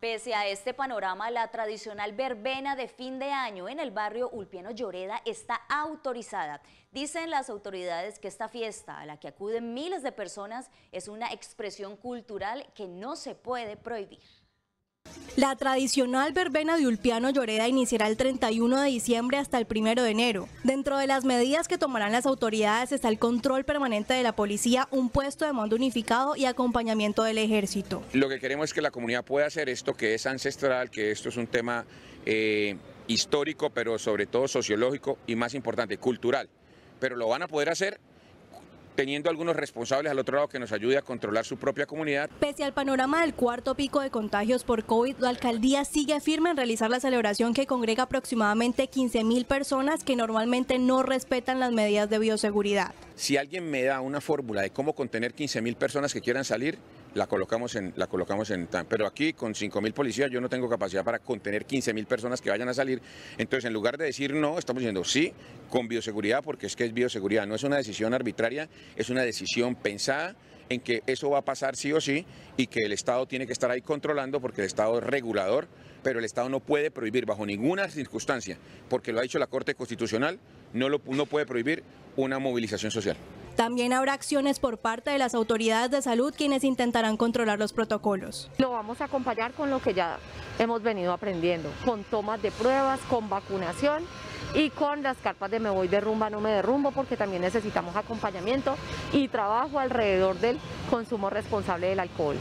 Pese a este panorama, la tradicional verbena de fin de año en el barrio Ulpiano Lloreda está autorizada. Dicen las autoridades que esta fiesta, a la que acuden miles de personas, es una expresión cultural que no se puede prohibir. La tradicional verbena de Ulpiano Lloreda iniciará el 31 de diciembre hasta el 1 de enero. Dentro de las medidas que tomarán las autoridades está el control permanente de la policía, un puesto de mando unificado y acompañamiento del ejército. Lo que queremos es que la comunidad pueda hacer esto que es ancestral, que esto es un tema eh, histórico, pero sobre todo sociológico y más importante, cultural. Pero lo van a poder hacer teniendo algunos responsables al otro lado que nos ayude a controlar su propia comunidad. Pese al panorama del cuarto pico de contagios por COVID, la alcaldía sigue firme en realizar la celebración que congrega aproximadamente 15.000 personas que normalmente no respetan las medidas de bioseguridad. Si alguien me da una fórmula de cómo contener 15.000 personas que quieran salir, la colocamos en, la colocamos en Pero aquí con 5.000 policías yo no tengo capacidad para contener 15.000 personas que vayan a salir. Entonces, en lugar de decir no, estamos diciendo sí con bioseguridad, porque es que es bioseguridad, no es una decisión arbitraria, es una decisión pensada en que eso va a pasar sí o sí y que el Estado tiene que estar ahí controlando porque el Estado es regulador, pero el Estado no puede prohibir bajo ninguna circunstancia, porque lo ha dicho la Corte Constitucional, no, lo, no puede prohibir una movilización social. También habrá acciones por parte de las autoridades de salud quienes intentarán controlar los protocolos. Lo vamos a acompañar con lo que ya hemos venido aprendiendo, con tomas de pruebas, con vacunación y con las carpas de me voy de rumba, no me derrumbo, porque también necesitamos acompañamiento y trabajo alrededor del consumo responsable del alcohol.